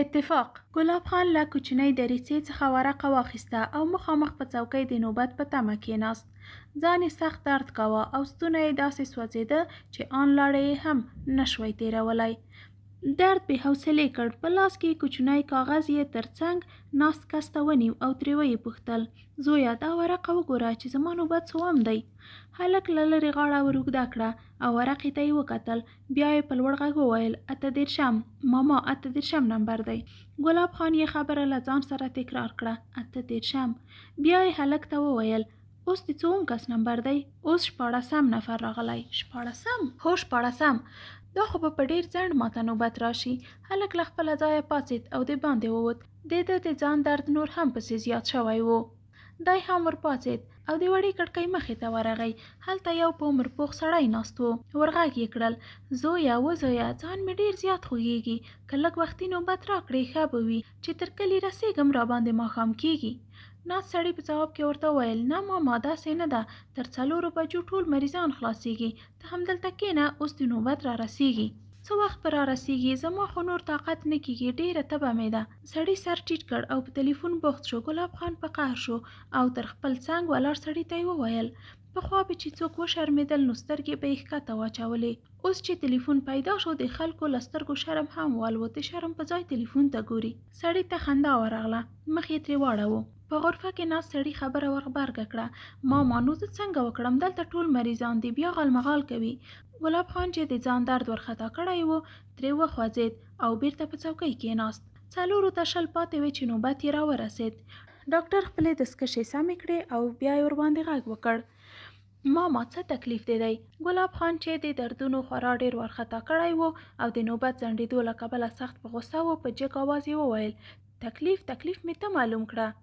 اتفاق ګلاب خان له کوچنۍ دریڅې څخه ورقه واخیسته او مخامخ په څوکۍ د نوبت په تمه کېناست ځان یې سخت درد کاوه او ستونه یې داسې سوځېده چې آن لاړې یې هم نشوی تېرولی درد بې حوصلې کړ په لاس کې کوچنی کاغذ یې تر څنګ ناست کس ته ونیو او ترې ویې پوښتل زویه دا ورقه وګوره چې زما نوبت څوم دی هلک له لرې غاړه ور اوږده کړه او ورقې ته یې وکتل بیا یې په لوړ غږ وویل اته دېرشم ماما اته دېرشم نمبر دی ګلاب خان یې خبره له ځان سره تکرار کړه اته دېرشم بیا یې هلک ته وویل اوس د څوم کس نمبر دی اوس شپاړسم نفر راغلی شپاړسم هو شپاړسم دا خو به په ډیر ځنډ ماته نوبت راشي هلک له خپله ځایه پاڅېد او د باندې ووت د ده د ځان درد نور هم پسې زیات شوی و دی هم ورپاڅېد او د وړې کړکۍ مخې ته ورغی هلته یو په عمر پوخ سړی ناست و ورغږ یې کړل زویه و زویه ځان مې ډیر زیات خوږیږي که لږ وختي نوبت راکړې ښه به وي چې تر کلي رسېږم راباندې ماښام کیږي ناست سړي په ځواب کې ورته وویل نه ماما داسې نه ده تر څلورو بجو ټول مریضان خلاصیږي ته همدلته کښېنه اوس د نوبت را رسیږي څه وخت به را رسیږي زما خو نور طاقت نه کیږي ډېره تبه مې ده سړي سر ټیټ کړ او په تلیفون بوخت شو ګلاب خان په قهر شو او تر خپل څنګ ولاړ سړي ته یې وویل پخوا به چې څوک وشرمېدل نو سترګې به یې ښکته واچولې اوس چې تلیفون پیدا شو د خلکو له سترګو شرم هم والوت شرم په ځای تلیفون ته ګوري سړي ته خندا ورغله مخ یې ترې واړاوه په غرفه کې ناست سړي خبره ورغبرګه کړه ما مانو زه څنګه وکړم دلته ټول مریضان دي بیا غلمغال کوي ګلاب خان چې د ځان درد ورخطا کړی و ترې وخوځېد او بیرته په څوکۍ کېناست څلورو ته شل پاتې وې چې نوبت یې راورسېد ډاکټر خپلې دستکشې سمې کړې او بیا یې ورباندې غږ وکړ ما ما څه تکلیف دی دی ګلاب خان چې د دردونو خورا ډیر ورخطا کړی و او د نوبت ځنډېدو له کبله سخت په غوسه و په جګ آواز یې وویل تکلیف تکلیف مې ته معلوم کړه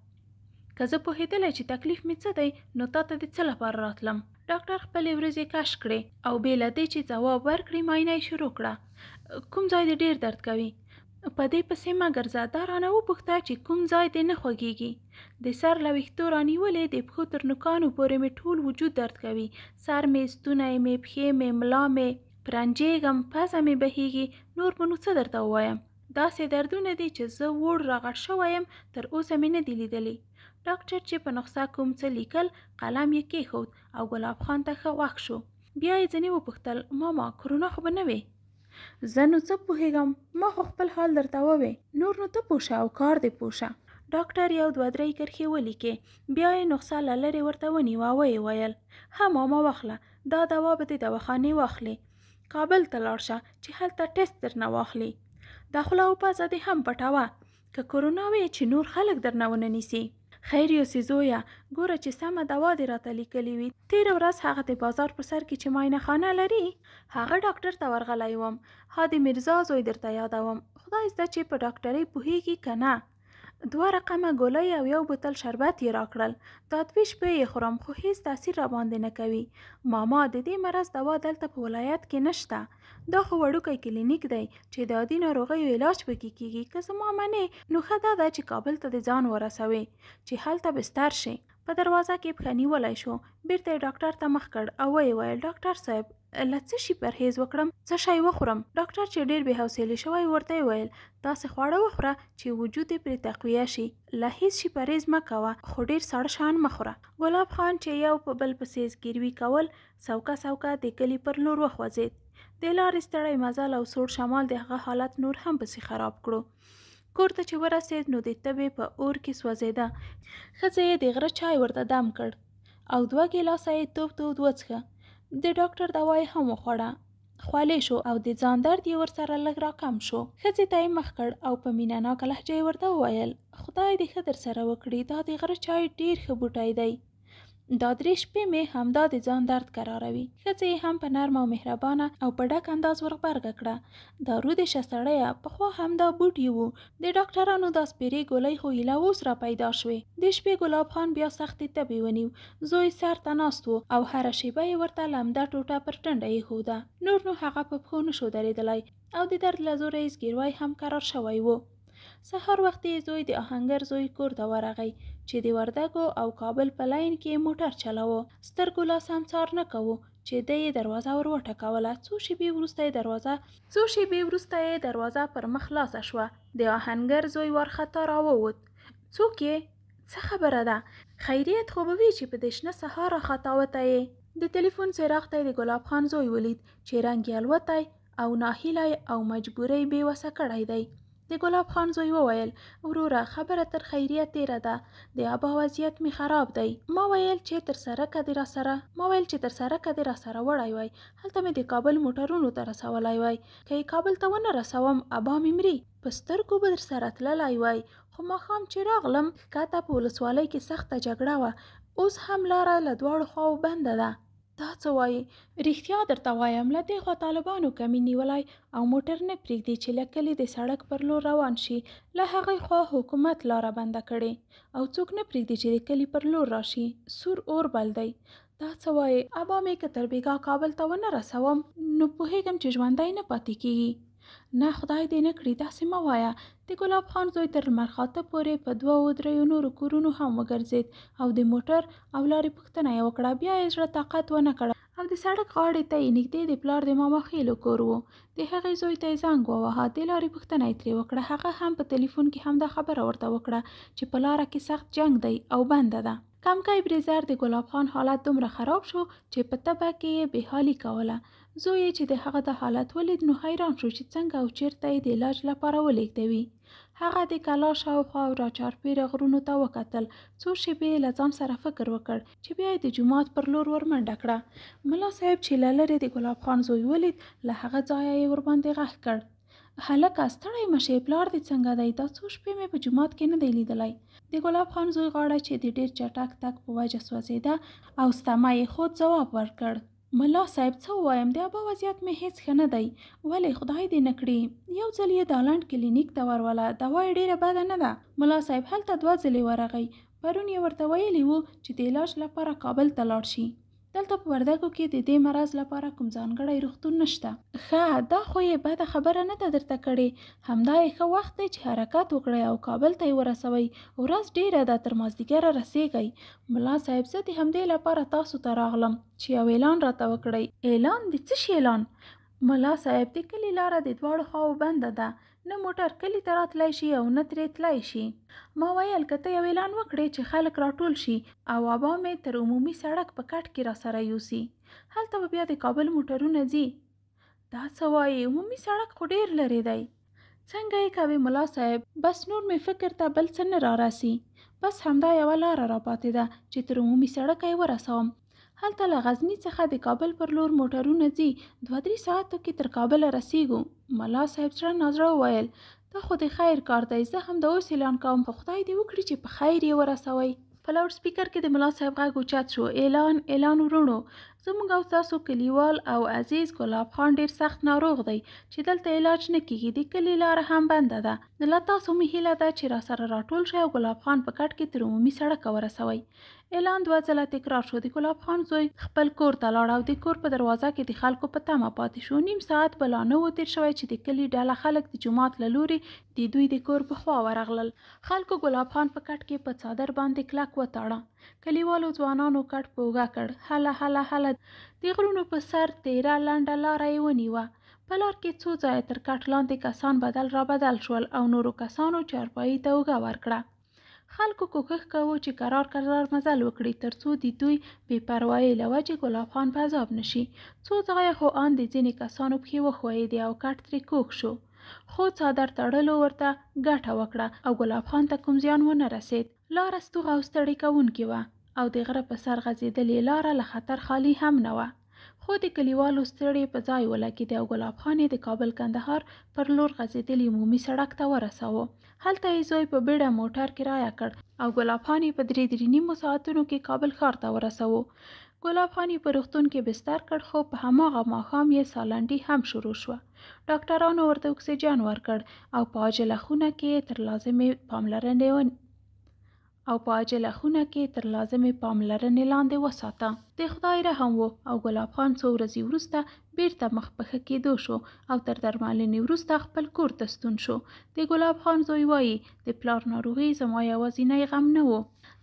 که زه پوهېدلی چې تکلیف مې څه دی نو تا ته د څه لپاره راتلم ډاکټر خپلې ورځې کش کړې او بې له دې چې ځواب ورکړي معاینه یې شروع کړه کوم ځای دې ډېر درد کوي په دې پسې ما ګرځا دا رانه وپوښته چې کوم ځای دې نه خوږېږي د سر له ویښتو رانیولې د پښو تر نوکانو پورې مې ټول وجود درد کوي سر مې ستونی مې پښې مې ملا مې پرانجېږم پزه مې بهیږي نور به نو څه درته ووایم داسې دردونه دي چې زه وړ راغټ شوی یم تر اوسه مې نه دي لیدلی ډاکټر چې په نسخه کوم څه لیکل قلم یې کیښود او ګلاب خان ته ښه وخ شو بیا یې ځینې وپوښتل ماما کرونا خو به نه وي زه نو څه پوهېږم ما خو خپل حال درته ووې نور نو ته پوښه او کار دې پوښه ډاکټر یو دوه درې کرښې ولیکې بیا یې نسخه له لرې ورته ونیوه ویې ویل ها ماما واخله دا دوا به د دواخانې واخلې کابل ته لاړ شه چې هلته ټیسټ درنه واخلي دا خوله وبازه دې هم پټوه که کرونا وي چې نور خلک درنه ونه نیسي خیر یوسې زویه ګوره چې سمه دوا دې راته لیکلې وي تېره ورځ هغه د بازار په سر کې چې ماینه خانه لري هغه ډاکټر ته ورغلی وم ها د مرزا زوی درته یادوم خدای زده چې په ډاکټرۍ پوهیږي که نه دوه رقمه ګولۍ او یو بوتل شربت یې راکړل تاتوي شپې یې خورم خو هیڅ تاثیر راباندې نه کوي ماما د دې مرض دوا دلته په ولایت کې نشته دا خو وړوکی کلینیک دی چې د عادي ناروغیو علاج پکې کیږي که زما منې نو ښه دا ده چې کابل ته د ځان ورسوي چې هلته بستر شي په دروازه کې پښه نیولی شو بیرته یې ډاکټر ته مخ کړ او ویې ویل ډاکټر صاحب له څه شي پرهیز وکړم څه شی وخورم ډاکټر چې ډیر بې حوصلې شوی ورته ویل داسې خواړه وخوره چې وجود پرې تقویه شي له هیڅ شي پرهیز مه کوه خو ډیر ساړه شان مه خوره ګلاب خان چې یو په بل پسې ګیروي کول سوکه سوکه د کلي پر نور وخوځېد د لارې ستړی مزل او سوړ شمال د هغه حالت نور هم پسې خراب کړو کور ته چې ورسېد نو د تبې په اور کې سوځېده ښځه یې د غره چای ورته دم کړ او دوه ګیلاسه یې توپ تود وڅښه د ډاکټر دوا هم وخوړه خولې شو او د ځان درد یې ورسره لږ راکم شو ښځې ته یې مخ کړ او په مینه ناکه لهجه یې ورته وویل خدای دې ښه درسره وکړي دا د غره چای ډېر ښه بوټی دی دا درې شپې مې همدا د ځان درد قراروي ښځې یې هم په نرمه او مهربانه او په ډک انداز ورغبرګه کړه دارو د شه سړیه پخوا همدا بوټي وو د ډاکټرانو دا سپېرې ګولۍ خو ایله اوس را پیدا شوې د شپې ګلاب خان بیا سختې تبې ونیو زوی سر ته ناست و او هره شیبه یې ورته لمده ټوټه پر ټنډه ایښوده نور نو هغه په پښو نه شو درېدلی او د درد له زوره یې زګیروی هم کرار شوی و سهار وختي زوی د آهنګر زوی کور ته ورغی چې د وردګو او کابل په لاین کې موټر چلاوه سترګو لا سم څار نه کوو چې د یې دروازه ور وټکوله څو شیبې وروسته یې دروازه څو شیبې وروسته یې دروازه پر مخ خلاصه شوه د آهنګر زوی ورخطا راووت څوک یې څه خبره ده خیریت خو به وي چې په دې شنه سهار راخطاوته یې د ټلیفون څراغ ته د ګلاب خان زوی ولید چې رنګ یې الوتی او ناهیلی او مجبورۍ بې وسه کړی دی د ګلاب خان زوی وویل وروره خبره تر خیریه تیره ده د ابا وضعیت مې خراب دی ما ویل چې تر سرکه دې راسره ما ویل چې تر سرکه دې راسره وړی وای هلته مې د کابل موټرونو ته رسولی وای که یې کابل ته ونه رسوم ابا مې مري په سترګو به درسره تللی وای خو ماښام چې راغلم ښکته په ولسوالۍ کې سخته جګړه وه اوس هم لاره له دواړو خواو بنده ده دا څه وایې رښتیا درته وایم له دې خوا طالبانو کمی نیولی او موټر نه پرېږدي چې له کلي د سړک پر لور روان شي له هغې خوا حکومت لاره بنده کړې او څوک نه پرېږدي چې د کلي پر لور راشي سور اور بل دی دا څه وایې ابا مې که تر بېګا کابل ته ونه رسوم نو پوهېږم چې ژوندی نه پاتې کېږي نه خدای دې نه کړي داسې مه وایه د ګلاب خان زوی تر لمر خاته پورې په دوه و دریو نورو کورونو هم وګرځېد او د موټر او لارې پوښتنه یې وکړه بیا یې زړه طاقت ونه کړه او د سړک غاړې ته یې نږدې د پلار د ماما خېلو کور و د هغې زوی ته یې زنګ وواهه د لارې پوښتنه یې ترې وکړه هغه هم په تلیفون کې همدا خبره ورته وکړه چې په لاره کې سخت جنګ دی او بنده ده کمکی بریزر د ګلاب خان حالت دومره خراب شو چې په تبه کې یې بېحالي کوله زوی چې د هغه د حالت ولید نو حیران شو چې څنګه او چیرته یې د علاج لپاره ولېږدوي هغه د کلا شاوخوا او راچارپېره غرونو ته وکتل څو شېبې له ځان سره فکر وکړ چې بیا یې د جومات پر لور ورمنډه کړه ملا صاحب چې له لرې د ګلاب خان زوی ولید له هغه ځایه یې ورباندې غږ کړ هلکه ستړی مه شې پلار دې څنګه دی دا څو شپې مې په جومات کې نه دی لیدلی د ګلاب خان زوی غاړه چې د ډېر چټک تک په وجه سوځېده او ستمه یې خود ځواب ورکړ ملا صاحب څه ووایم د ابا وضعیت مې هیڅ ښه نه دی ولې خدای دې نه کړي یو ځل یې دالنډ کلینیک ته وروله دوا یې ډېره بده نه ده ملا صاحب هلته دوه ځلې ورغی پرون یې ورته ویلي وو چې د علاج لپاره کابل ته لاړ شي دلته په وردګو کې د دې مرض لپاره کوم ځانګړی روغتون نشته ښه دا خو یې بده خبره نه ده درته کړې همدا یې ښه وخت دی چې حرکت وکړئ او کابل ته یې ورسوئ ورځ ډیره ده تر مازدیګره رسیږئ ملا صاحب زه د همدې لپاره تاسو ته راغلم چې یو اعلان راته وکړئ اعلان د څه شي اعلان ملا صاحب د کلي لاره د دواړو خواو بنده ده نه موټر کلی ته راتلی شي او نه ترې تلی شي ما ویل که ته یو اعلان وکړې چې خلک راټول شي او ابا مې تر عمومي سړک په کټ کې راسره یوسي هلته به بیا د کابل موټرونه ځي دا څه وایې عمومي سړک خو ډېر لرې دی څنګه یې کوې ملا صاحب بس نور مې فکر ته بل څه نه رارسي بس همدا یوه لاره راپاتې ده چې تر عمومي سړک یې ورسوم هلته له غزني څخه د کابل پر لور موټرونه ځي دوه درې ساعتو کې تر کابله رسیږو ملا صاحب سره ناظره وویل دا خو د خیر کار دی زه هم د اوس اعلان کوم په خدای دې وکړي چې په خیر یې ورسوئ په لاوډ سپیکر کې د ملا صاحب غږ اوچت شو اعلان اعلان ورونو زموږ او تاسو کلیوال او عزیز ګلاب خان ډیر سخت ناروغ دی چې دلته علاج نه کیږي د کلی لار هم بنده ده د له تاسو مې هیله ده چې را سره راټول شئ او ګلاب خان په کټ کې تر عمومي سړکه ورسوئ اعلان دوه ځله تکرار شو د ګلاب خان زوی خپل کور ته لاړ او د کور په دروازه کې د خلکو په تمه پاتې شو نیم ساعت به لا نه و تیر شوی چې د کلي ډله خلک د جومات له لورې د دوی د کور په خوا ورغلل خلکو ګلاب خان په کټ کې په څادر باندې کلک وتاړه کلیوالو ځوانانو کټ په اوږه کړ هله هله هله د غرونو په سر تیره لنډه لاره یې ونیوه په لار کې څو ځایه تر کټ لاندې کسان بدل را بدل شول او نورو کسانو چارپایي ته اوږه ورکړه خلکو کوښښ کوو چې قرار قرار مزل وکړي تر څو د دوی بې پروایۍ له وجې ګلاب خان په عذاب نشي څو ځایه خو ان د ځینې کسانو پښې وښویېدې او کټ ترې کوږ شو خو څادر تړلو ورته ګټه وکړه او ګلاب خان ته کوم زیان ونه رسید لاره ستوغه او ستړې کوونکې وه او د غره په سر غځېدلې لاره له خطر خالی هم نه وه خو د کلیوالو ستړې په ځای ولګېدې او ګلاب خان د کابل کندهار پر لور غځېدلې عمومي سړک ته ورساوه هلته یې زوی په بیړه موټر کرایه کړ او ګلاب خان په درې درې نیمو ساعتونو کې کابل ښار ته ورساوه ګلاب خان په روغتون کې بستر کړ خو په هماغه ماښام یې سالنډي هم شروع شوه ډاکټرانو ورته اکسیجن ورکړ او په عاجله خونه کې تر لازمې پاملرنې او په عاجله خونه کې تر لازمې پاملرنې لاندې وساته د خدای رحم و او ګلاب خان څو ورځې وروسته بیرته مخ پخه کېدو شو او تر درملنې وروسته خپل کور ته ستون شو د ګلاب خان زوی وایي د پلار ناروغي زما یوازینی غم نه و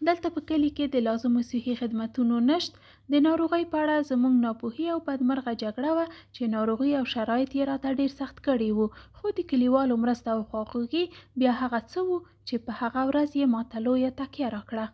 دلته په کلي کې د لازمو صحي خدمتونو نشت د ناروغۍ په اړه زموږ ناپوهي او بدمرغه جګړه وه چې ناروغي او شرایط یې راته ډیر سخت کړي وو خو د کلیوالو مرسته او خواخوږي بیا هغه څه وو چې په هغه ورځ یې ماته لویه تکیه راکړه